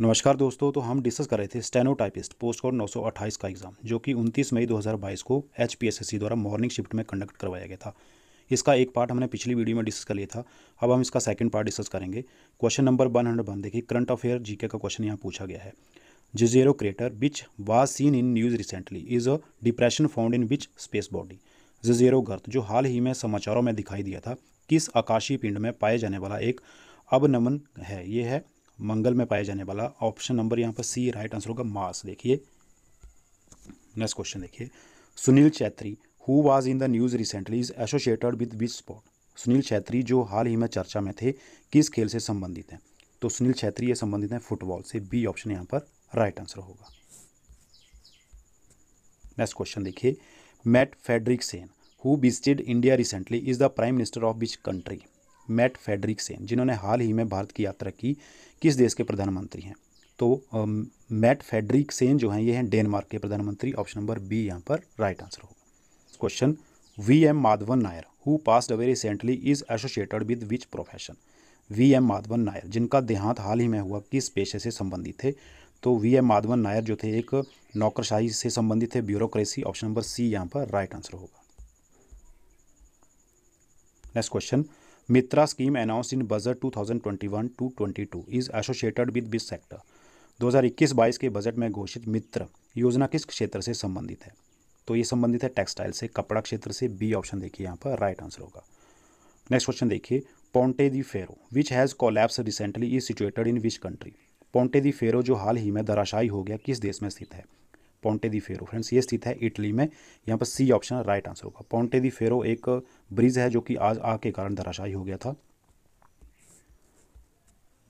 नमस्कार दोस्तों तो हम डिस्कस कर रहे थे स्टेनोटाइपिस्ट पोस्ट कोड 928 का एग्ज़ाम जो कि 29 मई 2022 को एच द्वारा मॉर्निंग शिफ्ट में कंडक्ट करवाया गया था इसका एक पार्ट हमने पिछली वीडियो में डिस्कस कर लिया था अब हम इसका सेकंड पार्ट डिस्कस करेंगे question number one hundred one देखिए करंट अफेयर जीके का क्वेश्चन यहाँ पूछा गया है Jezero crater which was seen in news recently is a depression found in which space body Jezero गर्त जो हाल ही में समाचारों में दिखाई दिया था किस आकाशीय पिंड में पाए जाने वाला एक अब नमन है ये है मंगल में पाया जाने वाला ऑप्शन नंबर यहाँ पर सी राइट आंसर होगा मास देखिए नेक्स्ट क्वेश्चन देखिए Sunil Chhetri who was in the news recently is associated with which sport Sunil Chhetri जो हाल ही में चर्चा में थे किस खेल से संबंधित हैं तो सुनील छैत्री ये संबंधित हैं फुटबॉल से बी ऑप्शन यहाँ पर राइट आंसर होगा नेक्स्ट क्वेश्चन देखिए Mette Frederiksen who visited India recently is the prime minister of which country Mette Frederiksen जिन्होंने हाल ही में भारत की यात्रा की किस देश के प्रधानमंत्री हैं तो मैट फेडरिक सेन जो हैं ये हैं डेनमार्क के प्रधानमंत्री ऑप्शन नंबर बी यहाँ पर राइट आंसर होगा question V M Madhavan Nair who passed away recently is associated with which profession V M Madhavan Nair जिनका देहांत हाल ही में हुआ किस पेशे से संबंधित थे तो वी एम माधवन नायर जो थे एक नौकरशाही से संबंधित थे ब्यूरोक्रेसी ऑप्शन नंबर सी यहाँ पर राइट आंसर होगा next question Mitra scheme announced in budget 2021 22 is associated with this sector. 2021-22 के बजट में घोषित मित्र योजना किस क्षेत्र से संबंधित है तो ये संबंधित है टेक्सटाइल से कपड़ा क्षेत्र से बी ऑप्शन देखिए यहाँ पर राइट आंसर होगा नेक्स्ट क्वेश्चन देखिए Ponte di Ferro which has collapse recently is situated in which country Ponte di Ferro जो हाल ही में धराशायी हो गया किस देश में स्थित है पोंटे दी फेरो फ्रेंड्स ये स्थित है इटली में यहाँ पर सी ऑप्शन राइट आंसर होगा पोंटे दी फेरो एक ब्रिज है जो कि आज आग के कारण धराशायी हो गया था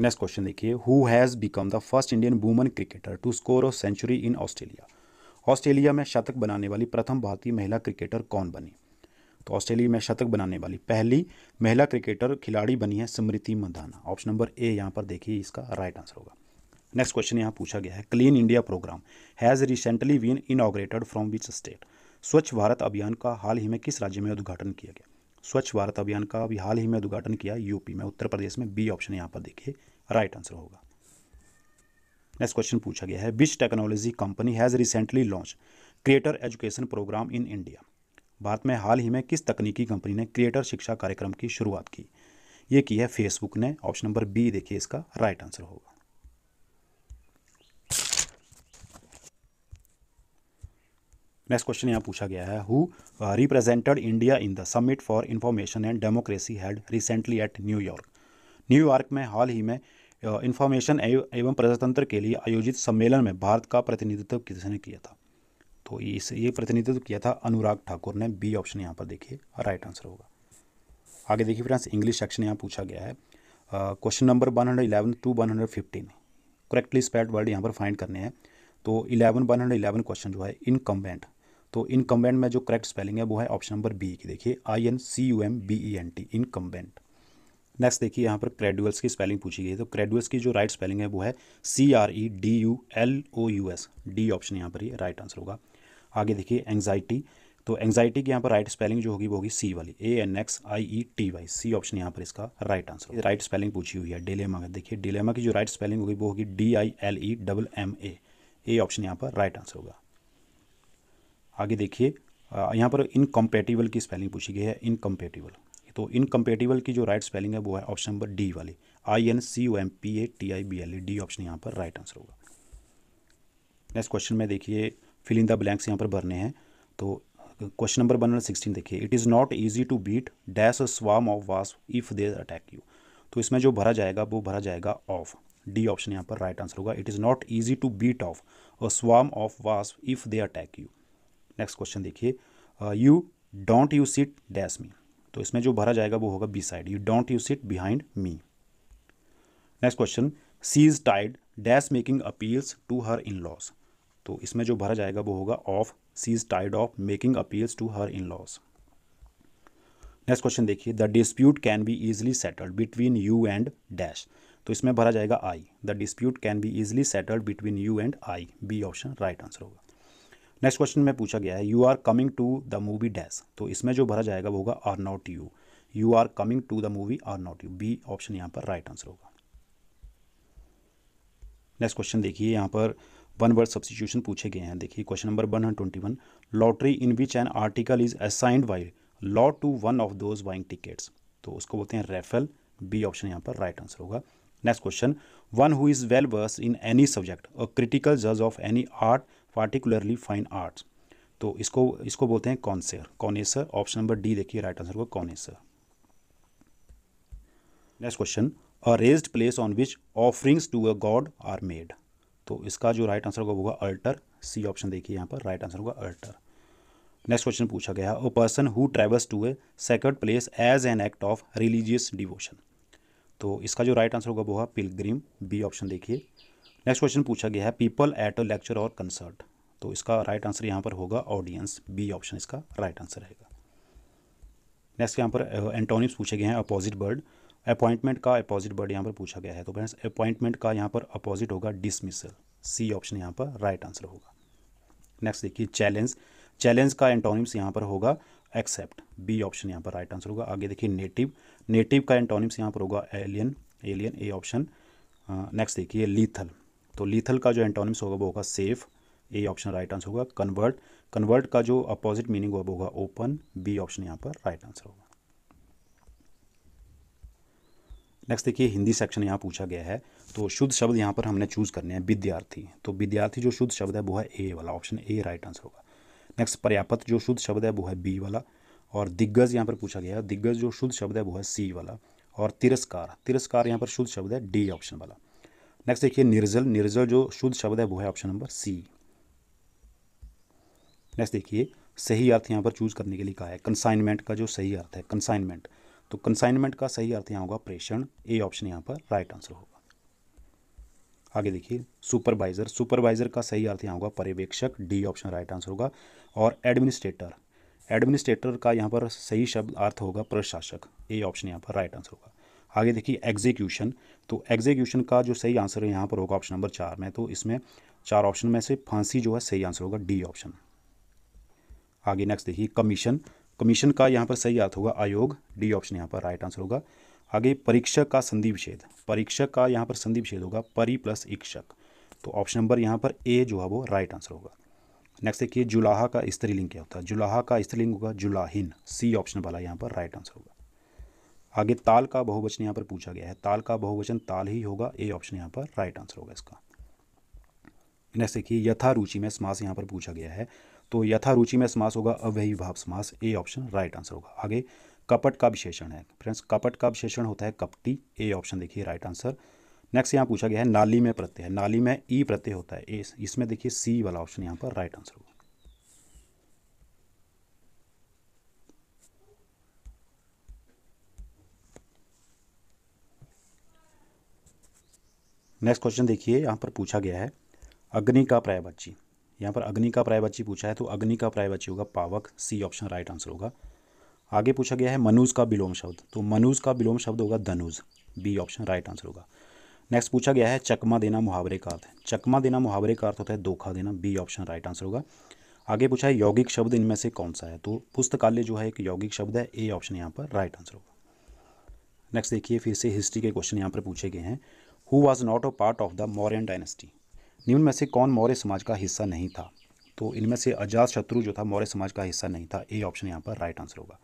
नेक्स्ट क्वेश्चन देखिए who has become the first Indian woman cricketer to score a century in Australia Australia में शतक बनाने वाली प्रथम भारतीय महिला क्रिकेटर कौन बनी तो ऑस्ट्रेलिया में शतक बनाने वाली पहली महिला क्रिकेटर खिलाड़ी बनी है Smriti Mandhana option number A यहाँ पर देखिए इसका राइट आंसर होगा नेक्स्ट क्वेश्चन यहाँ पूछा गया है clean India programme has recently been inaugurated from which state Swachh Bharat अभियान का हाल ही में किस राज्य में उद्घाटन किया गया स्वच्छ भारत अभियान का अभी हाल ही में उद्घाटन किया यूपी में उत्तर प्रदेश में बी ऑप्शन यहाँ पर देखिए राइट आंसर होगा नेक्स्ट क्वेश्चन पूछा गया है which technology company has recently launch creator education programme in India Bharat में हाल ही में किस तकनीकी कंपनी ने क्रिएटर शिक्षा कार्यक्रम की शुरुआत की ये की है फेसबुक ने ऑप्शन नंबर बी देखिए इसका राइट आंसर होगा नेक्स्ट क्वेश्चन यहाँ पूछा गया है who represented India in the summit for information and democracy had recently at New York New York में हाल ही में इन्फॉर्मेशन एवं प्रजातंत्र के लिए आयोजित सम्मेलन में भारत का प्रतिनिधित्व किसने किया था तो इस ये प्रतिनिधित्व किया था अनुराग ठाकुर ने बी ऑप्शन यहाँ पर देखिए राइट आंसर होगा आगे देखिए फ्रेंड्स इंग्लिश सेक्शन यहाँ पूछा गया है question number one hundred eleven to one hundred fifteen correctly spelled word यहाँ पर फाइंड करने हैं तो eleven one hundred eleven question जो है इनकम्बेंट तो इनकम्बेंट में जो करेक्ट स्पेलिंग है वो है ऑप्शन नंबर बी की देखिए I N C U M B E N T incumbent next देखिए यहाँ पर क्रेडुअल्स की स्पेलिंग पूछी गई है तो क्रेडुअल्स की जो राइट स्पेलिंग है वो है C R E D U L O U S D option यहाँ पर ही राइट आंसर होगा आगे देखिए एंगजाइटी तो एंगजाइटी की यहाँ पर राइट स्पेलिंग जो होगी वो होगी सी वाली A N X I E T Y C option यहाँ पर इसका राइट आंसर होगा राइट स्पेलिंग पूछी हुई है डिलेमा का देखिए डिलेमा की जो राइट स्पेलिंग होगी वो होगी D I L E double M A option यहाँ पर राइट आंसर होगा आगे देखिए यहाँ पर इनकम्पेटिबल की स्पेलिंग पूछी गई है इनकम्पेटिबल तो इनकम्पेटिबल की जो राइट स्पेलिंग है वो है ऑप्शन नंबर डी वाली I N C O M P A T I B L E D option यहाँ पर राइट आंसर होगा नेक्स्ट क्वेश्चन में देखिए फिलिंग द ब्लैंक्स यहाँ पर भरने हैं तो question number one hundred sixteen देखिए it is not easy to beat dash swarm of वास इफ़ दे अटैक यू तो इसमें जो भरा जाएगा वो भरा जाएगा ऑफ डी ऑप्शन यहाँ पर राइट आंसर होगा it is not easy to beat off a swarm of वास if they attack you next question देखिए you don't you sit dash me तो इसमें जो भरा जाएगा वो होगा B side you don't you sit behind me next question she is टाइड dash making appeals to her in laws तो इसमें जो भरा जाएगा वो होगा ऑफ सी इज टाइड of making appeals to her in laws next question देखिए the dispute can be easily settled between you and dash तो इसमें भरा जाएगा I the dispute can be easily settled between you and I B option right answer होगा next question में पूछा गया है you are coming to the movie dash तो इसमें जो भरा जाएगा वो होगा are not you you are coming to the movie are not you B option यहाँ पर राइट आंसर होगा नेक्स्ट क्वेश्चन देखिए यहाँ पर वन वर्ड सब्सिट्यूशन पूछे गए हैं देखिए question number one hundred twenty one lottery in which an article is assigned by law to one of those buying tickets तो उसको बोलते हैं रेफल बी ऑप्शन यहाँ पर राइट आंसर होगा next question one who is well versed in any subject a critical जज of any art particularly fine arts तो इसको इसको बोलते हैं connoisseur connoisseur option number D देखिए राइट आंसर को कॉनेसर next question a raised place on which offerings to a god are made तो इसका जो राइट आंसर होगा होगा अल्टर सी ऑप्शन देखिए यहाँ पर राइट आंसर होगा अल्टर नेक्स्ट क्वेश्चन पूछा गया a person who travels to a second place as an act of religious devotion तो इसका जो राइट आंसर होगा वो होगा पिलग्रीम बी ऑप्शन देखिए नेक्स्ट क्वेश्चन पूछा गया है पीपल एट अ लेक्चर और कंसर्ट तो इसका राइट आंसर यहाँ पर होगा ऑडियंस बी ऑप्शन इसका राइट आंसर रहेगा नेक्स्ट यहाँ पर एंटोनिम्स पूछे गए हैं अपोजिट बर्ड अपॉइंटमेंट का अपोजिट बर्ड यहाँ पर पूछा गया है तो फ्रेंड्स अपॉइंटमेंट का यहाँ पर अपोजिट होगा डिसमिसल सी ऑप्शन यहाँ पर राइट आंसर होगा नेक्स्ट देखिए चैलेंज चैलेंज का एंटोनिम्स यहाँ पर होगा एक्सेप्ट बी ऑप्शन यहाँ पर राइट आंसर होगा आगे देखिए नेटिव नेटिव का एंटोनिम्स यहाँ पर होगा alien alien A option next देखिए लीथल तो लीथल का जो एंटोनिम्स होगा वो होगा safe A option right answer होगा कन्वर्ट कन्वर्ट का जो अपोजिट मीनिंग होगा वो होगा ओपन बी ऑप्शन यहाँ पर राइट आंसर होगा नेक्स्ट देखिए हिंदी सेक्शन यहाँ पूछा गया है तो शुद्ध शब्द यहाँ पर हमने चूज़ करने हैं विद्यार्थी तो विद्यार्थी जो शुद्ध शब्द है वो है ए वाला ऑप्शन ए राइट आंसर होगा नेक्स्ट पर्याप्त जो शुद्ध शब्द है वो है बी वाला और दिग्गज यहाँ पर पूछा गया है दिग्गज जो शुद्ध शब्द है वो है सी वाला और तिरस्कार तिरस्कार यहाँ पर शुद्ध शब्द है डी ऑप्शन वाला नेक्स्ट देखिए निर्जल निर्जल जो शुद्ध शब्द है वो है ऑप्शन नंबर सी नेक्स्ट देखिए सही अर्थ यहाँ पर चूज करने के लिए कहा है कंसाइनमेंट का जो सही अर्थ है कंसाइनमेंट तो कंसाइनमेंट का सही अर्थ यहाँ होगा प्रेषण ए ऑप्शन यहाँ पर राइट आंसर होगा आगे देखिए सुपरवाइजर सुपरवाइजर का सही अर्थ यहाँ होगा पर्यवेक्षक डी ऑप्शन राइट आंसर होगा और एडमिनिस्ट्रेटर एडमिनिस्ट्रेटर का यहाँ पर सही शब्द अर्थ होगा प्रशासक ए ऑप्शन यहाँ पर राइट आंसर होगा आगे देखिए एग्जीक्यूशन तो एग्जीक्यूशन का जो सही आंसर है यहाँ पर होगा ऑप्शन नंबर चार में तो इसमें चार ऑप्शन में से फांसी जो है सही आंसर होगा डी ऑप्शन आगे नेक्स्ट देखिए कमीशन कमीशन का यहाँ पर सही अर्थ होगा आयोग डी ऑप्शन यहाँ पर राइट आंसर होगा आगे परीक्षक का संधि विषेद परीक्षक का यहाँ पर संधि विषेद होगा परी प्लस इक्षक तो ऑप्शन नंबर यहाँ पर ए जो है वो राइट आंसर होगा नेक्स्ट देखिए जुलाहा का स्त्रीलिंग क्या होता है जुलाहा का स्त्रीलिंग होगा जुलाहिन सी ऑप्शन वाला यहाँ पर राइट आंसर होगा आगे ताल का बहुवचन यहाँ पर पूछा गया है ताल का बहुवचन ताल ही होगा ए ऑप्शन यहाँ पर राइट आंसर होगा इसका नेक्स्ट देखिए यथा रुचि में समास यहाँ पर पूछा गया है तो यथा रुचि में समास होगा अव्ययी भाव समास ए ऑप्शन राइट आंसर होगा आगे कपट का विशेषण है फ्रेंड्स कपट का विशेषण होता है कपटी ए ऑप्शन देखिए राइट आंसर नेक्स्ट यहाँ पूछा गया है नाली में प्रत्यय नाली में ई e प्रत्यय होता है ए इसमें देखिए सी वाला ऑप्शन यहाँ पर राइट आंसर होगा नेक्स्ट क्वेश्चन देखिए यहाँ पर पूछा गया है अग्नि का प्रायवाची यहाँ पर अग्नि का प्रायवाची पूछा है तो अग्नि का प्रायवाची होगा पावक सी ऑप्शन राइट आंसर होगा आगे पूछा गया है मनुज का विलोम शब्द तो मनुज का विलोम शब्द होगा धनुज बी ऑप्शन राइट आंसर होगा नेक्स्ट पूछा गया है चकमा देना मुहावरे का अर्थ चकमा देना मुहावरे का अर्थ होता है धोखा देना बी ऑप्शन राइट आंसर होगा आगे पूछा है यौगिक शब्द इनमें से कौन सा है तो पुस्तकालय जो है एक यौगिक शब्द है ए ऑप्शन यहाँ पर राइट आंसर होगा नेक्स्ट देखिए फिर से हिस्ट्री के क्वेश्चन यहाँ पर पूछे गए हैं who was not a part of the Mauryan dynasty निम्न में से कौन मौर्य समाज का हिस्सा नहीं था तो इनमें से अजात शत्रु जो था मौर्य समाज का हिस्सा नहीं था ए ऑप्शन यहाँ पर राइट आंसर होगा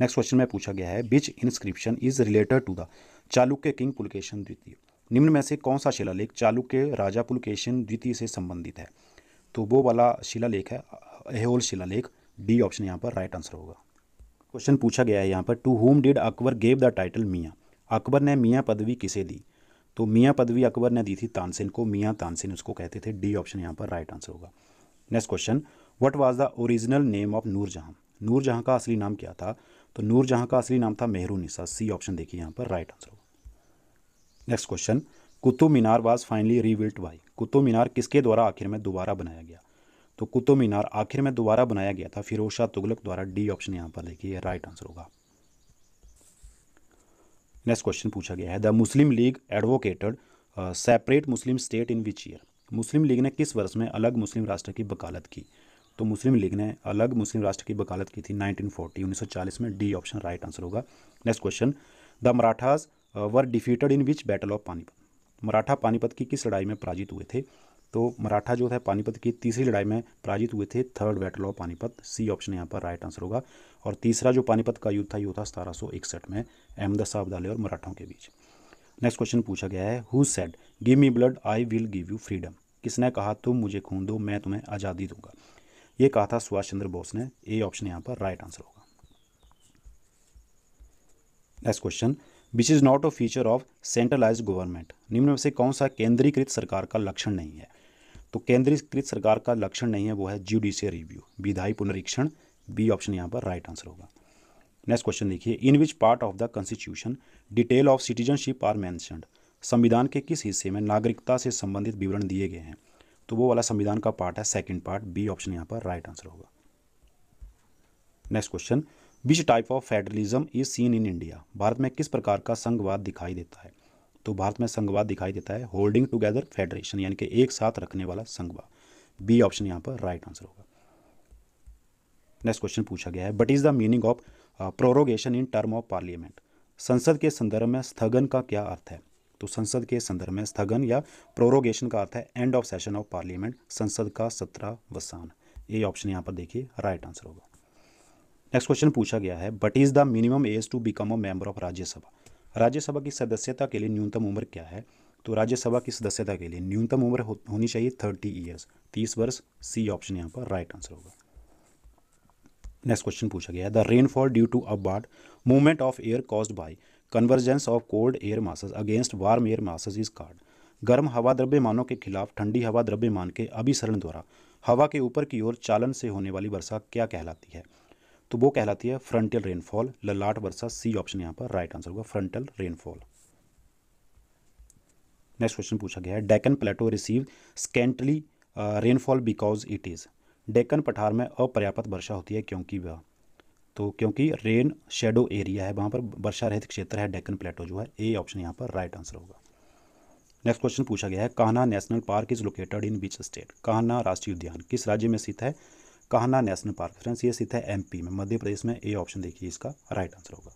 नेक्स्ट क्वेश्चन में पूछा गया है which inscription is related to the Chalukya king Pulakeshin द्वितीय निम्न में से कौन सा शिलालेख चालुक्य राजा पुलकेशन द्वितीय से संबंधित है तो वो वाला शिलालेख है एहोल शिलालेख डी ऑप्शन यहाँ पर राइट आंसर होगा क्वेश्चन पूछा गया है यहाँ पर to whom did Akbar gave the title मियाँ अकबर ने मियाँ पदवी किसे दी तो मियाँ पदवी अकबर ने दी थी तानसेन को मियाँ तानसेन उसको कहते थे डी ऑप्शन यहाँ पर राइट आंसर होगा next question what was the original name of Nur Jahan Nur Jahan का असली नाम क्या था तो नूरजहाँ का असली नाम था मेहरू निसा सी ऑप्शन देखिए यहाँ पर राइट आंसर होगा next question Qutub Minar was finally rebuilt by Qutub Minar किसके द्वारा आखिर में दोबारा बनाया गया तो कुतुब मीनार आखिर में दोबारा बनाया गया था फिरोज शाह तुगलक द्वारा डी ऑप्शन यहाँ पर देखिए राइट आंसर होगा नेक्स्ट क्वेश्चन पूछा गया है the Muslim League advocated separate Muslim state in which year Muslim League ने किस वर्ष में अलग मुस्लिम राष्ट्र की वकालत की तो मुस्लिम लीग ने अलग मुस्लिम राष्ट्र की वकालत की थी 1940 1940 में डी ऑप्शन राइट आंसर होगा next question the Marathas were defeated in which battle of Panipat Maratha Panipat की किस लड़ाई में पराजित हुए थे तो मराठा जो है पानीपत की तीसरी लड़ाई में पराजित हुए थे third battle of Panipat C option यहाँ पर राइट आंसर होगा और तीसरा जो पानीपत का युद्ध था ये था सतारह में अहमद साहब और मराठों के बीच नेक्स्ट क्वेश्चन पूछा गया है who said give me blood I will give you freedom किसने कहा तुम मुझे खून दो मैं तुम्हें आज़ादी दूंगा ये कहा था सुभाष चंद्र बोस ने ए ऑप्शन यहाँ पर राइट आंसर होगा next question which is not a feature of centralise government निम्न में से कौन सा केंद्रीकृत सरकार का लक्षण नहीं है तो केंद्रीकृत सरकार का लक्षण नहीं है वो है ज्यूडिशियल रिव्यू विधायी पुनरीक्षण बी ऑप्शन यहाँ पर राइट आंसर होगा नेक्स्ट क्वेश्चन देखिए in which part of the constitution detail of citizenship are mentioned संविधान के किस हिस्से में नागरिकता से संबंधित विवरण दिए गए हैं तो वो वाला संविधान का पार्ट है सेकेंड पार्ट बी ऑप्शन यहाँ पर राइट आंसर होगा next question which type of federalism is seen in India Bharat में किस प्रकार का संघवाद दिखाई देता है तो भारत में संघवाद दिखाई देता है होल्डिंग टुगेदर फेडरेशन यानी कि एक साथ रखने वाला संघवाद बी ऑप्शन यहां पर राइट आंसर होगा नेक्स्ट क्वेश्चन पूछा गया है what is the meaning of prorogation in term of parliament संसद के संदर्भ में स्थगन का क्या अर्थ है तो संसद के संदर्भ में स्थगन या प्रोरोगेशन का अर्थ है end of session of parliament संसद का सत्रह वसान ये ऑप्शन यहां पर देखिए राइट आंसर होगा नेक्स्ट क्वेश्चन पूछा गया है what is the minimum age to become a member of Rajya Sabha Rajya Sabha की सदस्यता के लिए न्यूनतम उम्र क्या है तो राज्यसभा की सदस्यता के लिए न्यूनतम उम्र हो, होनी चाहिए थर्टी ईयर्स तीस वर्ष सी ऑप्शन यहाँ पर राइट आंसर होगा नेक्स्ट क्वेश्चन पूछा गया द rainfall due to upward movement of air caused by convergence of cold air masses against warm air masses is called गर्म हवा द्रव्यमानों के खिलाफ ठंडी हवा द्रव्यमान के अभिसरण द्वारा हवा के ऊपर की ओर चालन से होने वाली वर्षा क्या कहलाती है तो वो कहलाती है फ्रंटल रेनफॉल ललाट वर्षा सी ऑप्शन यहाँ पर राइट आंसर होगा फ्रंटल रेनफॉल नेक्स्ट क्वेश्चन पूछा गया है Deccan plateau receive scantily rainfall because it is Deccan पठार में अपर्याप्त वर्षा होती है क्योंकि वह तो क्योंकि रेन शेडो एरिया है वहाँ पर वर्षा रहित क्षेत्र है डेकन प्लेटो जो है ए ऑप्शन यहाँ पर राइट आंसर होगा नेक्स्ट क्वेश्चन पूछा गया है Kanha national park is located in which state Kanha राष्ट्रीय उद्यान किस राज्य में स्थित है कहाना नेशनल पार्क फ्रेंड्स ये स्थित है एमपी में मध्य प्रदेश में ए ऑप्शन देखिए इसका राइट आंसर होगा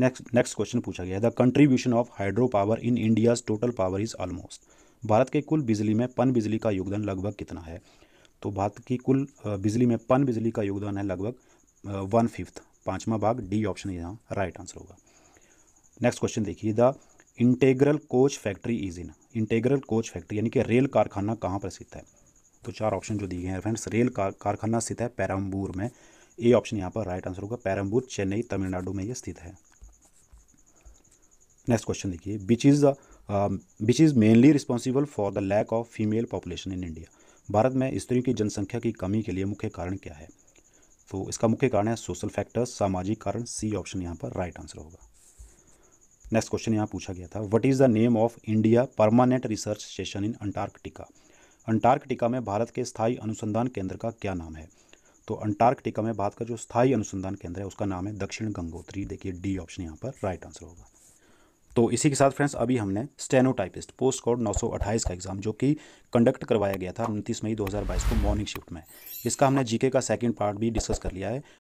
नेक्स्ट नेक्स्ट क्वेश्चन पूछा गया है the contribution of hydro power in India's total power is almost Bharat के कुल बिजली में पन बिजली का योगदान लगभग कितना है तो भारत की कुल बिजली में पन बिजली का योगदान है लगभग वन फिफ्थ पाँचवा भाग डी ऑप्शन यहाँ राइट आंसर होगा नेक्स्ट क्वेश्चन देखिए the integral coach factory is in integral coach factory यानी कि रेल कारखाना कहाँ प्रसिद्ध है तो चार ऑप्शन जो दिए गए हैं फ्रेंड्स रेल का, कारखाना स्थित है पैरम्बूर में ए ऑप्शन यहाँ पर राइट आंसर होगा पैरम्बूर चेन्नई तमिलनाडु में ये स्थित है नेक्स्ट क्वेश्चन देखिए which is which is mainly responsible for the lack of female population in India Bharat में स्त्रियों की जनसंख्या की कमी के लिए मुख्य कारण क्या है तो इसका मुख्य कारण है सोशल फैक्टर्स सामाजिक कारण सी ऑप्शन यहाँ पर राइट आंसर होगा नेक्स्ट क्वेश्चन यहाँ पूछा गया था what is the name of India permanent research station in Antarctica Antarctica में भारत के स्थायी अनुसंधान केंद्र का क्या नाम है तो अंटार्कटिका में भारत का जो स्थायी अनुसंधान केंद्र है उसका नाम है दक्षिण गंगोत्री देखिए डी ऑप्शन यहाँ पर राइट आंसर होगा तो इसी के साथ फ्रेंड्स अभी हमने स्टेनोटाइपिस्ट पोस्ट कोड 928 का एग्जाम जो कि कंडक्ट करवाया गया था उनतीस मई 2022 को मॉर्निंग शिफ्ट में इसका हमने जीके का सेकंड पार्ट भी डिस्कस कर लिया है